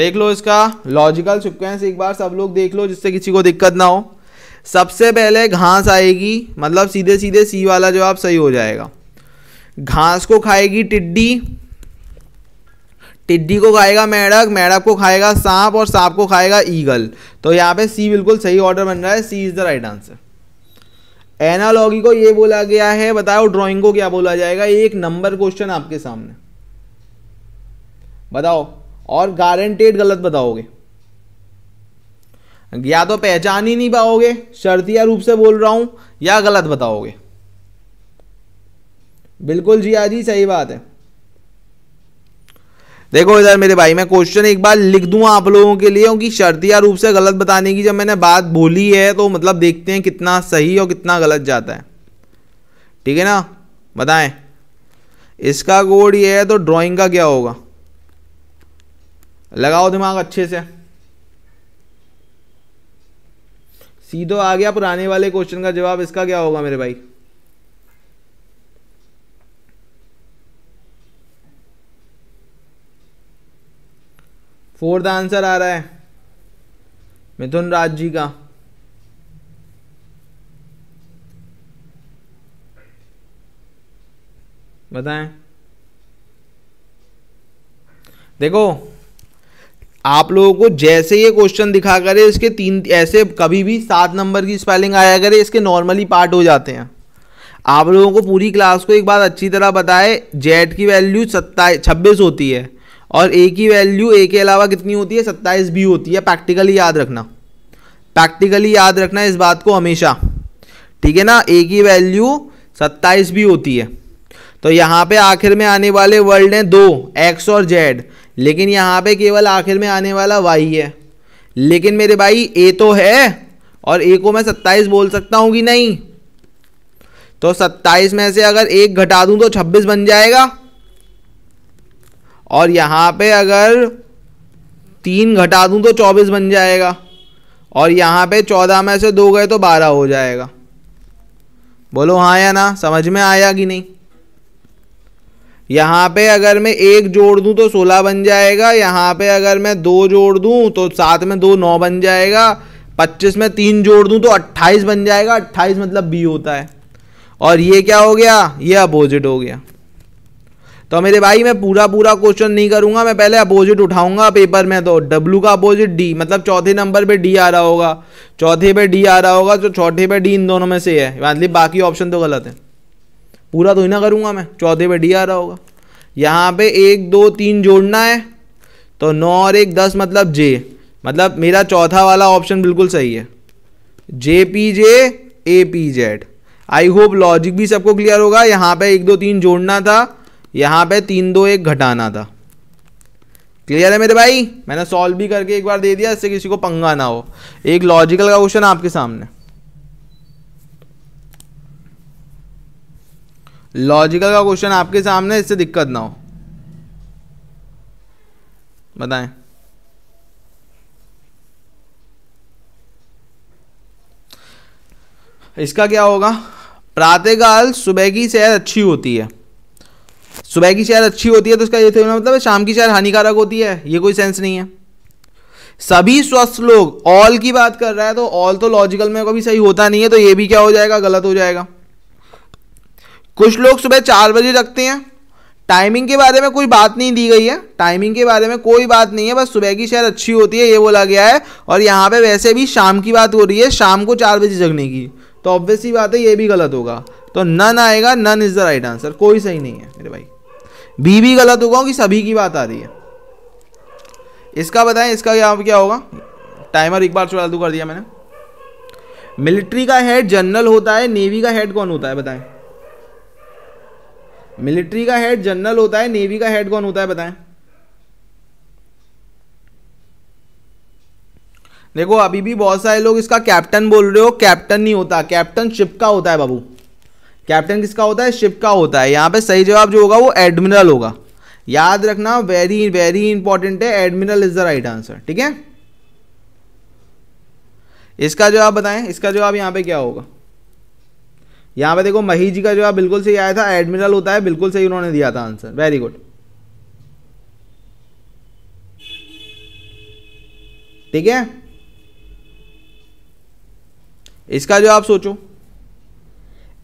देख लो इसका लॉजिकल सिक्वेंस एक बार सब लोग देख लो जिससे किसी को दिक्कत ना हो सबसे पहले घास आएगी मतलब सीधे सीधे सी वाला जवाब सही हो जाएगा घास को खाएगी टिड्डी टिड्डी को खाएगा मेढक मेढक को खाएगा सांप और सांप को खाएगा ईगल तो यहाँ पे सी बिल्कुल सही ऑर्डर बन रहा है C is the right answer analogy को ये बोला गया है बताओ ड्राइंग को क्या बोला जाएगा एक नंबर क्वेश्चन आपके सामने बताओ और गारंटेड गलत बताओगे या तो पहचान ही नहीं पाओगे शर्तिया रूप से बोल रहा हूं या गलत बताओगे बिल्कुल जी आजी सही बात है देखो इधर मेरे भाई मैं क्वेश्चन एक बार लिख दूँ आप लोगों के लिए क्योंकि शर्तिया रूप से गलत बताने की जब मैंने बात बोली है तो मतलब देखते हैं कितना सही और कितना गलत जाता है ठीक है ना बताएं इसका कोड ये है तो ड्राइंग का क्या होगा लगाओ दिमाग अच्छे से सीधो आ गया पुराने वाले क्वेश्चन का जवाब इसका क्या होगा मेरे भाई फोर्थ आंसर आ रहा है मिथुन राज जी का बताएं देखो आप लोगों को जैसे ये क्वेश्चन दिखा करे इसके तीन ऐसे कभी भी सात नंबर की स्पेलिंग आया करे इसके नॉर्मली पार्ट हो जाते हैं आप लोगों को पूरी क्लास को एक बार अच्छी तरह बताए जेड की वैल्यू सत्ताईस छब्बीस होती है और ए की वैल्यू ए के अलावा कितनी होती है सत्ताईस भी होती है प्रैक्टिकली याद रखना प्रैक्टिकली याद रखना इस बात को हमेशा ठीक है ना ए की वैल्यू सत्ताईस भी होती है तो यहाँ पे आखिर में आने वाले वर्ल्ड हैं दो एक्स और जेड लेकिन यहाँ पे केवल आखिर में आने वाला वाई है लेकिन मेरे भाई ए तो है और ए को मैं सत्ताईस बोल सकता हूँ कि नहीं तो सत्ताईस में से अगर एक घटा दूँ तो छब्बीस बन जाएगा और यहाँ पे अगर तीन घटा दूँ तो चौबीस बन जाएगा और यहाँ पे चौदह में से दो गए तो बारह हो जाएगा बोलो हाँ या ना समझ में आया कि नहीं यहाँ पे अगर मैं एक जोड़ दूँ तो सोलह बन जाएगा यहाँ पे अगर मैं दो जोड़ दूँ तो सात में दो नौ बन जाएगा पच्चीस में तीन जोड़ दूँ तो अट्ठाईस बन जाएगा अट्ठाईस मतलब बी होता है और ये क्या हो गया ये अपोजिट हो गया तो मेरे भाई मैं पूरा पूरा क्वेश्चन नहीं करूंगा मैं पहले अपोजिट उठाऊंगा पेपर में तो डब्लू का अपोजिट डी मतलब चौथे नंबर पे डी आ रहा होगा चौथे पे डी आ रहा होगा तो चौथे पे डी इन दोनों में से है मतलब बाकी ऑप्शन तो गलत है पूरा तो ही ना करूंगा मैं चौथे पे डी आ रहा होगा यहाँ पे एक दो तीन जोड़ना है तो नौ और एक दस मतलब जे मतलब मेरा चौथा वाला ऑप्शन बिल्कुल सही है J P J A P Z I hope logic भी सबको क्लियर होगा यहाँ पे एक दो तीन जोड़ना था यहाँ पे तीन दो एक घटाना था क्लियर है मेरे भाई मैंने सॉल्व भी करके एक बार दे दिया इससे किसी को पंगा ना हो एक लॉजिकल का क्वेश्चन आपके सामने लॉजिकल का क्वेश्चन आपके सामने इससे दिक्कत ना हो बताएं इसका क्या होगा प्रातःकाल सुबह की सैर अच्छी होती है सुबह की शेयर अच्छी होती है तो इसका ये थोड़ा मतलब शाम की शेयर हानिकारक होती है ये कोई सेंस नहीं है सभी स्वस्थ लोग ऑल की बात कर रहा है तो ऑल तो लॉजिकल में कभी सही होता नहीं है तो ये भी क्या हो जाएगा गलत हो जाएगा कुछ लोग सुबह चार बजे रखते हैं टाइमिंग के बारे में कोई बात नहीं दी गई है टाइमिंग के बारे में कोई बात नहीं है बस सुबह की शेयर अच्छी होती है ये बोला गया है और यहाँ पे वैसे भी शाम की बात हो रही है शाम को चार बजे जगने की तो ऑब्वियसली बात है ये भी गलत होगा तो नन आएगा none is the right answer कोई सही नहीं है मेरे भाई बी भी गलत होगा कि सभी की बात आ रही है इसका बताएं इसका क्या क्या होगा टाइमर एक बार दू कर दिया मैंने मिलिट्री का हेड जनरल होता है नेवी का हेड कौन होता है बताएं मिलिट्री का हेड जनरल होता है नेवी का हेड कौन होता है बताएं देखो अभी भी बहुत सारे लोग इसका कैप्टन बोल रहे हो कैप्टन नहीं होता कैप्टन शिप का होता है बाबू कैप्टन किसका होता है शिप का होता है यहाँ पे सही जवाब जो होगा वो एडमिरल होगा याद रखना वेरी वेरी इंपॉर्टेंट है admiral is the right answer ठीक है इसका जवाब बताएं इसका जवाब यहाँ पे क्या होगा यहाँ पे देखो मही जी का जवाब बिल्कुल सही आया था एडमिरल होता है बिल्कुल सही उन्होंने दिया था आंसर वेरी गुड ठीक है इसका जवाब सोचो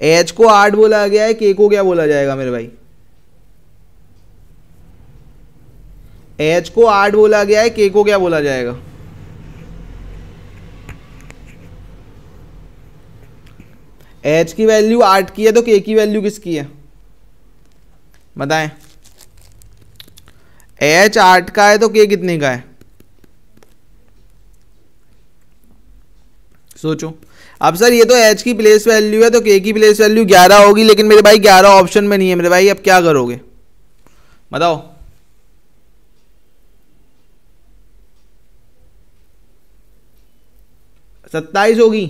एच को आठ बोला गया है के को क्या बोला जाएगा मेरे भाई एच को आठ बोला गया है के को क्या बोला जाएगा एच की वैल्यू आठ की है तो के की वैल्यू किसकी है बताएं एच आठ का है तो के कितने का है सोचो अब सर ये तो एच की प्लेस वैल्यू है तो के की प्लेस वैल्यू ग्यारह होगी लेकिन मेरे भाई ग्यारह ऑप्शन में नहीं है मेरे भाई अब क्या करोगे बताओ सत्ताईस होगी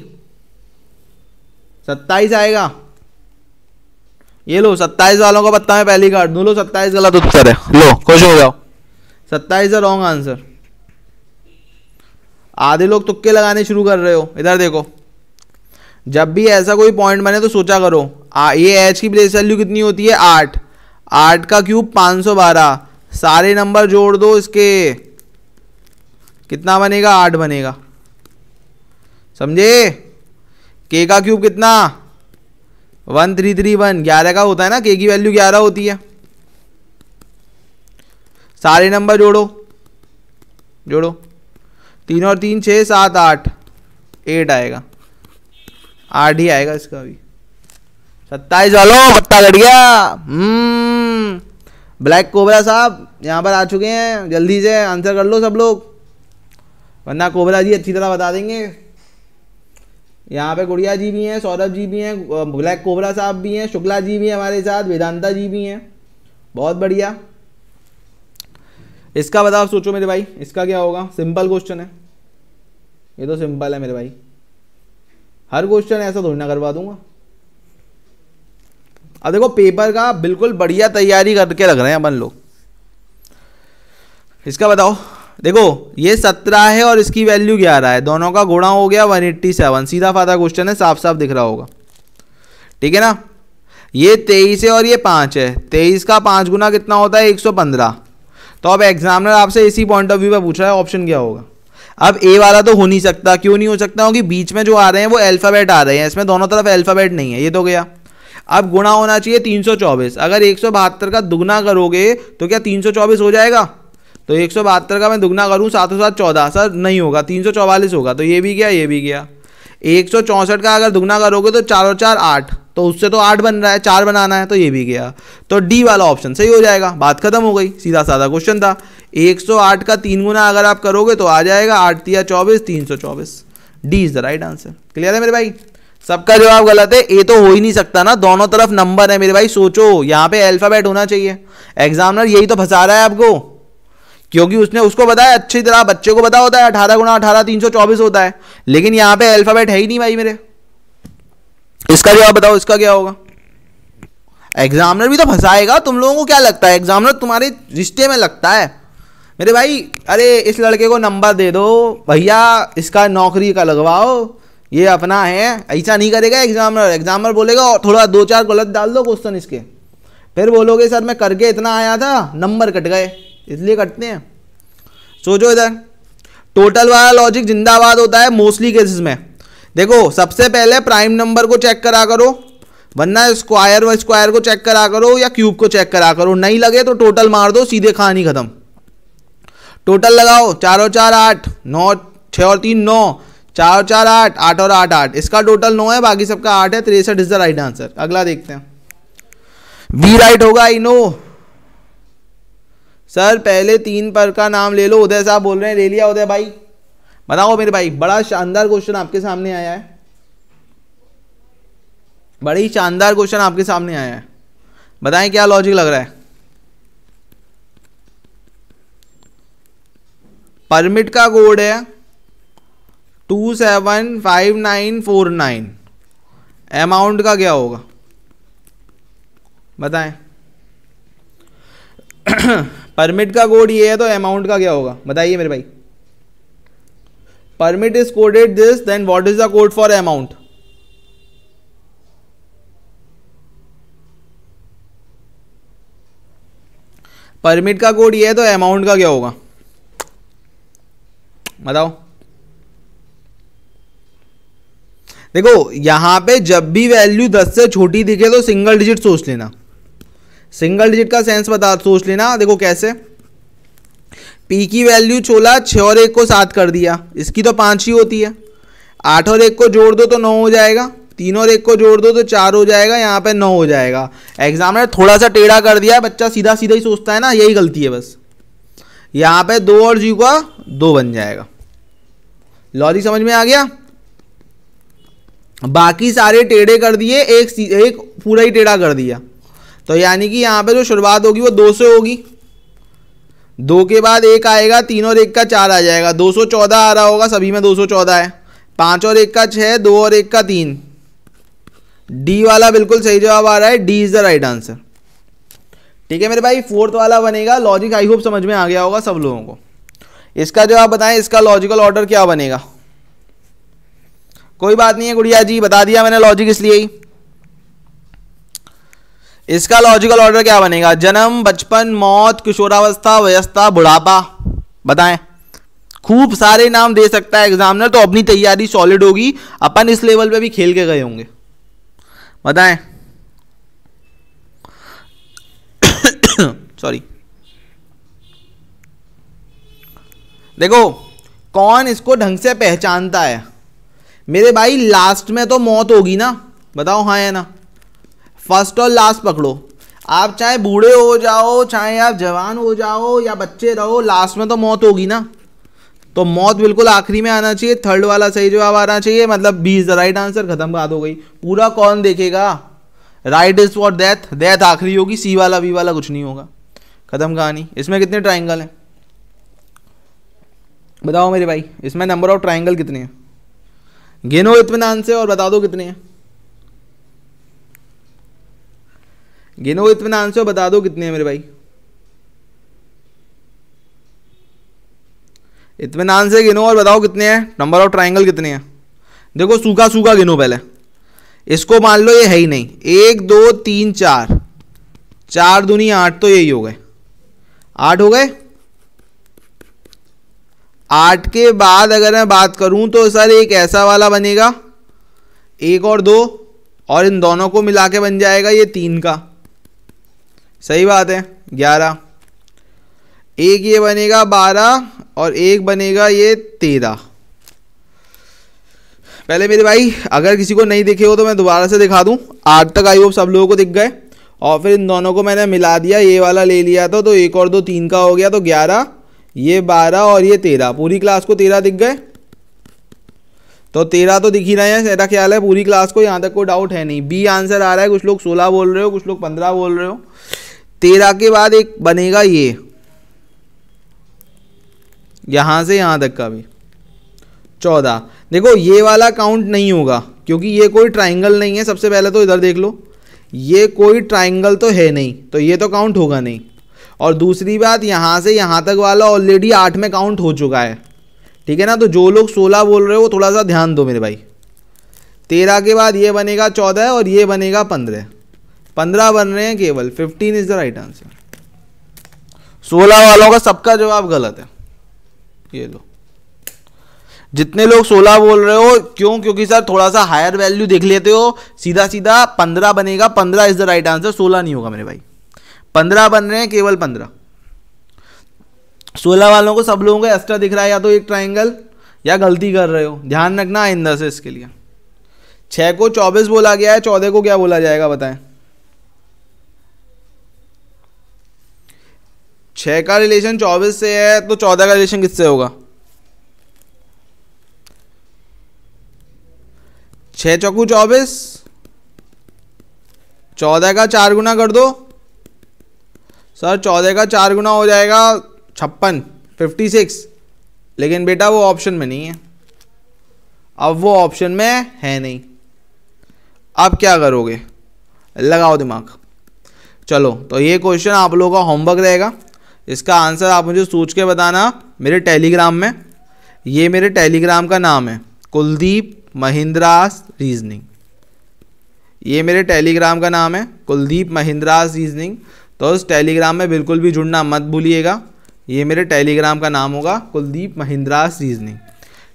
सत्ताईस आएगा ये लो सत्ताईस वालों को पता मैं पहली कार्ड दू लो सत्ताईस गलत उत्तर है लो खुश हो जाओ सत्ताईस रॉन्ग आंसर आधे लोग तुक्के लगाने शुरू कर रहे हो इधर देखो जब भी ऐसा कोई पॉइंट बने तो सोचा करो आ, ये एच की प्लेस वैल्यू कितनी होती है आठ आठ का क्यूब पाँच सौ बारह सारे नंबर जोड़ दो इसके कितना बनेगा आठ बनेगा समझे के का क्यूब कितना वन थ्री थ्री वन ग्यारह का होता है ना के की वैल्यू ग्यारह होती है सारे नंबर जोड़ो जोड़ो तीन और तीन छः सात आठ एट आएगा आठ ही आएगा इसका अभी सत्ताईस वालो पत्ता घट गया हम्म। ब्लैक कोबरा साहब यहाँ पर आ चुके हैं जल्दी से आंसर कर लो सब लोग वरना कोबरा जी अच्छी तरह बता देंगे यहाँ पे गुड़िया जी भी हैं सौरभ जी भी हैं ब्लैक कोबरा साहब भी हैं शुक्ला जी भी हैं हमारे साथ वेदांता जी भी हैं बहुत बढ़िया इसका बताओ सोचो मेरे भाई इसका क्या होगा सिंपल क्वेश्चन है ये तो सिंपल है मेरे भाई हर क्वेश्चन ऐसा थोड़ी ना करवा दूंगा अब देखो पेपर का बिल्कुल बढ़िया तैयारी करके लग रहे हैं अपन लोग इसका बताओ देखो ये सत्रह है और इसकी वैल्यू ग्यारह है दोनों का गुणा हो गया वन एट्टी सेवन सीधा फाधा क्वेश्चन है साफ साफ दिख रहा होगा ठीक है ना ये तेईस है और ये पाँच है तेईस का पाँच गुना कितना होता है एक सौ पंद्रह तो अब एग्जामिनर आपसे इसी पॉइंट ऑफ व्यू पर पूछ रहा है ऑप्शन क्या होगा अब ए वाला तो हो नहीं सकता क्यों नहीं हो सकता क्योंकि बीच में जो आ रहे हैं वो अल्फ़ाबेट आ रहे हैं इसमें दोनों तरफ अल्फ़ाबेट नहीं है ये तो गया अब गुणा होना चाहिए 324 अगर एक का दुगना करोगे तो क्या 324 हो जाएगा तो एक का मैं दुगना करूँ सातों सात चौदह सर नहीं होगा तीन होगा तो ये भी गया ये भी गया एक का अगर दुगना करोगे तो चारों चार आठ तो उससे तो आठ बन रहा है चार बनाना है तो ये भी गया तो डी वाला ऑप्शन सही हो जाएगा बात खत्म हो गई सीधा साधा क्वेश्चन था 108 का तीन गुना अगर आप करोगे तो आ जाएगा आठ तिया चौबीस तीन सौ चौबीस D is the right answer clear है मेरे भाई सबका जवाब गलत है ए तो हो ही नहीं सकता ना दोनों तरफ नंबर है मेरे भाई सोचो यहाँ पे अल्फाबेट होना चाहिए एग्जामिनर यही तो फंसा रहा है आपको क्योंकि उसने उसको बताया अच्छी तरह बच्चे को पता होता है अठारह गुना अठारह तीन सौ चौबीस होता है लेकिन यहाँ पे अल्फाबेट है ही नहीं भाई मेरे इसका जवाब बताओ इसका क्या होगा एग्जामिनर भी तो फंसाएगा तुम लोगों को क्या लगता है एग्जामिनर तुम्हारे रिश्ते में लगता है मेरे भाई अरे इस लड़के को नंबर दे दो भैया इसका नौकरी का लगवाओ ये अपना है ऐसा नहीं करेगा एग्जामिनर एग्जामिनर बोलेगा और थोड़ा दो चार गलत डाल दो क्वेश्चन इसके फिर बोलोगे सर मैं करके इतना आया था नंबर कट गए इसलिए कटते हैं सोचो इधर टोटल वाला लॉजिक जिंदाबाद होता है मोस्टली केसेस में देखो सबसे पहले प्राइम नंबर को चेक करा करो वरना स्क्वायर व स्क्वायर को चेक करा करो या क्यूब को चेक करा करो नहीं लगे तो टोटल मार दो सीधे खानी खत्म टोटल लगाओ चार और चार आठ नौ छः और तीन नौ चार और चार आठ आठ और आठ आठ इसका टोटल नौ है बाकी सबका आठ है तिरसठ इज द राइट आंसर अगला देखते हैं वी राइट होगा आई नो सर पहले तीन पर का नाम ले लो उदय साहब बोल रहे हैं ले लिया उदय भाई बताओ मेरे भाई बड़ा शानदार क्वेश्चन आपके सामने आया है बड़ी शानदार क्वेश्चन आपके सामने आया है बताएं क्या लॉजिक लग रहा है परमिट का कोड है two seven five nine four nine amount का क्या होगा बताएं परमिट <coughs> का कोड ये है तो अमाउंट का क्या होगा बताइए मेरे भाई permit is coded this then what is the code for amount permit का कोड ये है तो अमाउंट का क्या होगा बताओ देखो यहां पे जब भी वैल्यू 10 से छोटी दिखे तो सिंगल डिजिट सोच लेना सिंगल डिजिट का सेंस बता सोच लेना देखो कैसे पी की वैल्यू चोला छः और एक को सात कर दिया इसकी तो पाँच ही होती है आठ और एक को जोड़ दो तो नौ हो जाएगा तीन और एक को जोड़ दो तो चार हो जाएगा यहाँ पे नौ हो जाएगा ने थोड़ा सा टेढ़ा कर दिया बच्चा सीधा सीधा ही सोचता है ना यही गलती है बस यहाँ पे दो और जी का दो बन जाएगा लॉजिक समझ में आ गया बाकी सारे टेढ़े कर दिए एक एक पूरा ही टेढ़ा कर दिया तो यानी कि यहाँ पे जो शुरुआत होगी वो दो से होगी दो के बाद एक आएगा तीन और एक का चार आ जाएगा दो सौ चौदह आ रहा होगा सभी में दो सौ चौदह है पाँच और एक का छः दो और एक का तीन डी वाला बिल्कुल सही जवाब आ रहा है D is the right answer ठीक है मेरे भाई फोर्थ वाला बनेगा लॉजिक आई होप समझ में आ गया होगा सब लोगों को इसका जो आप बताएं इसका लॉजिकल ऑर्डर क्या बनेगा कोई बात नहीं है गुड़िया जी बता दिया मैंने लॉजिक इसलिए ही इसका लॉजिकल ऑर्डर क्या बनेगा जन्म बचपन मौत किशोरावस्था व्यस्था बुढ़ापा बताएं खूब सारे नाम दे सकता है एग्जामिनर तो अपनी तैयारी सॉलिड होगी अपन इस लेवल पे भी खेल के गए होंगे बताएं सॉरी <coughs> देखो कौन इसको ढंग से पहचानता है मेरे भाई लास्ट में तो मौत होगी ना बताओ हाँ या ना फर्स्ट और लास्ट पकड़ो आप चाहे बूढ़े हो जाओ चाहे आप जवान हो जाओ या बच्चे रहो लास्ट में तो मौत होगी ना तो मौत बिल्कुल आखिरी में आना चाहिए थर्ड वाला सही जवाब आना चाहिए मतलब B is the right answer खत्म बात हो गई पूरा कौन देखेगा right is for death death आखिरी होगी सी वाला बी वाला कुछ नहीं होगा खत्म कहानी इसमें कितने ट्राइंगल हैं बताओ मेरे भाई इसमें नंबर ऑफ ट्राइंगल कितने हैं गिनो इतमान से और बता दो कितने हैं गिनो इतना आंसर बता दो कितने हैं मेरे भाई इतमान से गिनो और बताओ कितने हैं नंबर ऑफ ट्राइंगल कितने हैं देखो सूखा सूखा गिनो पहले इसको मान लो ये है ही नहीं एक दो तीन चार चार दूनी आठ तो यही हो गए आठ हो गए आठ के बाद अगर मैं बात करूं तो सर एक ऐसा वाला बनेगा एक और दो और इन दोनों को मिला के बन जाएगा ये तीन का सही बात है ग्यारह एक ये बनेगा बारह और एक बनेगा ये तेरह पहले मेरे भाई अगर किसी को नहीं दिखे हो तो मैं दोबारा से दिखा दूं आठ तक आई होप सब लोगों को दिख गए और फिर इन दोनों को मैंने मिला दिया ये वाला ले लिया था तो एक और दो तीन का हो गया तो ग्यारह ये बारह और ये तेरह पूरी क्लास को तेरह दिख गए तो तेरह तो दिख ही रहे हैं मेरा ख्याल है पूरी क्लास को यहाँ तक कोई डाउट है नहीं बी आंसर आ रहा है कुछ लोग सोलह बोल रहे हो कुछ लोग पंद्रह बोल रहे हो तेरह के बाद एक बनेगा ये यहाँ से यहाँ तक का भी चौदह देखो ये वाला काउंट नहीं होगा क्योंकि ये कोई ट्राइंगल नहीं है सबसे पहले तो इधर देख लो ये कोई ट्राइंगल तो है नहीं तो ये तो काउंट होगा नहीं और दूसरी बात यहाँ से यहाँ तक वाला ऑलरेडी आठ में काउंट हो चुका है ठीक है ना तो जो लोग सोलह बोल रहे हो थोड़ा सा ध्यान दो मेरे भाई तेरह के बाद ये बनेगा चौदह और ये बनेगा पंद्रह पंद्रह बन रहे हैं केवल fifteen is the right answer सोलह वालों का सबका जवाब गलत है ये लो जितने लोग सोलह बोल रहे हो क्यों क्योंकि सर थोड़ा सा हायर वैल्यू देख लेते हो सीधा सीधा पंद्रह बनेगा पंद्रह इज द राइट आंसर सोलह नहीं होगा मेरे भाई पंद्रह बन रहे हैं केवल पंद्रह सोलह वालों को सब लोगों का एक्स्ट्रा दिख रहा है या तो एक ट्राइंगल या गलती कर रहे हो ध्यान रखना आइंदा से इसके लिए छः को चौबीस बोला गया है चौदह को क्या बोला जाएगा बताएं छः का रिलेशन चौबीस से है तो चौदह का रिलेशन किससे होगा छ चौकू चौबीस चौदह का चार गुना कर दो सर चौदह का चार गुना हो जाएगा छप्पन फिफ्टी सिक्स लेकिन बेटा वो ऑप्शन में नहीं है अब वो ऑप्शन में है नहीं अब क्या करोगे लगाओ दिमाग चलो तो ये क्वेश्चन आप लोगों का होमवर्क रहेगा इसका आंसर आप मुझे सोच के बताना मेरे टेलीग्राम में ये मेरे टेलीग्राम का नाम है कुलदीप महिंद्रास रीजनिंग ये मेरे टेलीग्राम का नाम है कुलदीप महिंद्रास रीजनिंग तो उस टेलीग्राम में बिल्कुल भी जुड़ना मत भूलिएगा ये मेरे टेलीग्राम का नाम होगा कुलदीप महिंद्रास रीजनिंग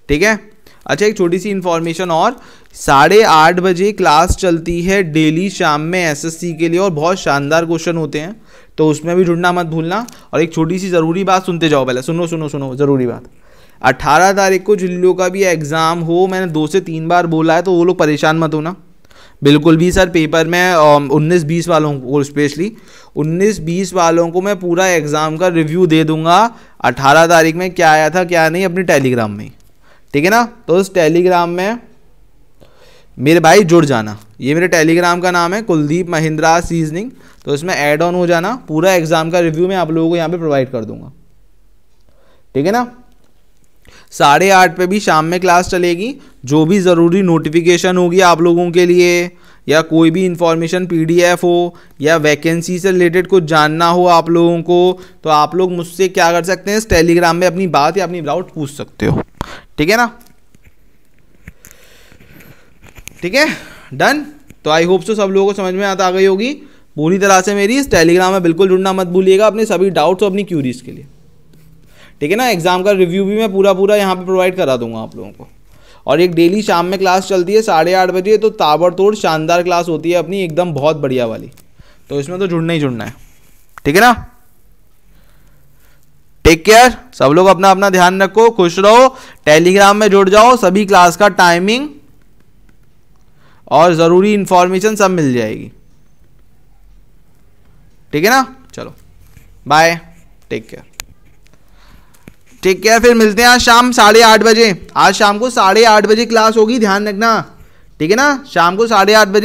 ठीक है अच्छा एक छोटी सी इन्फॉर्मेशन और साढ़े आठ बजे क्लास चलती है डेली शाम में एसएससी के लिए और बहुत शानदार क्वेश्चन होते हैं तो उसमें भी ढूंढना मत भूलना और एक छोटी सी ज़रूरी बात सुनते जाओ पहले सुनो सुनो सुनो ज़रूरी बात अट्ठारह तारीख को जिन का भी एग्ज़ाम हो मैंने दो से तीन बार बोला है तो वो लोग परेशान मत होना बिल्कुल भी सर पेपर में उन्नीस बीस वालों को स्पेशली उन्नीस बीस वालों को मैं पूरा एग्ज़ाम का रिव्यू दे दूंगा अठारह तारीख में क्या आया था क्या नहीं अपने टेलीग्राम में ठीक है ना तो उस टेलीग्राम में मेरे भाई जुड़ जाना ये मेरे टेलीग्राम का नाम है कुलदीप महिंद्रा सीजनिंग तो इसमें ऐड ऑन हो जाना पूरा एग्ज़ाम का रिव्यू मैं आप लोगों को यहाँ पे प्रोवाइड कर दूंगा ठीक है ना साढ़े आठ पे भी शाम में क्लास चलेगी जो भी ज़रूरी नोटिफिकेशन होगी आप लोगों के लिए या कोई भी इन्फॉर्मेशन पीडीएफ हो या वैकेंसी से रिलेटेड कुछ जानना हो आप लोगों को तो आप लोग मुझसे क्या कर सकते हैं इस टेलीग्राम में अपनी बात या अपनी डाउट पूछ सकते हो ठीक है ना ठीक है डन तो आई होप सो सब लोगों को समझ में आता आ गई होगी पूरी तरह से मेरी इस टेलीग्राम में बिल्कुल जुड़ना मत भूलिएगा अपने सभी डाउट्स और अपनी क्यूरीज के लिए ठीक है ना एग्जाम का रिव्यू भी मैं पूरा पूरा यहाँ पे प्रोवाइड करा दूंगा आप लोगों को और एक डेली शाम में क्लास चलती है साढ़े आठ बजे तो ताबड़तोड़ शानदार क्लास होती है अपनी एकदम बहुत बढ़िया वाली तो इसमें तो जुड़ना ही जुड़ना है ठीक है ना टेक केयर सब लोग अपना अपना ध्यान रखो खुश रहो टेलीग्राम में जुड़ जाओ सभी क्लास का टाइमिंग और ज़रूरी इन्फॉर्मेशन सब मिल जाएगी ठीक है ना चलो bye take care take care फिर मिलते हैं आज शाम साढ़े आठ बजे आज शाम को साढ़े आठ बजे क्लास होगी ध्यान रखना ठीक है ना शाम को साढ़े आठ बजे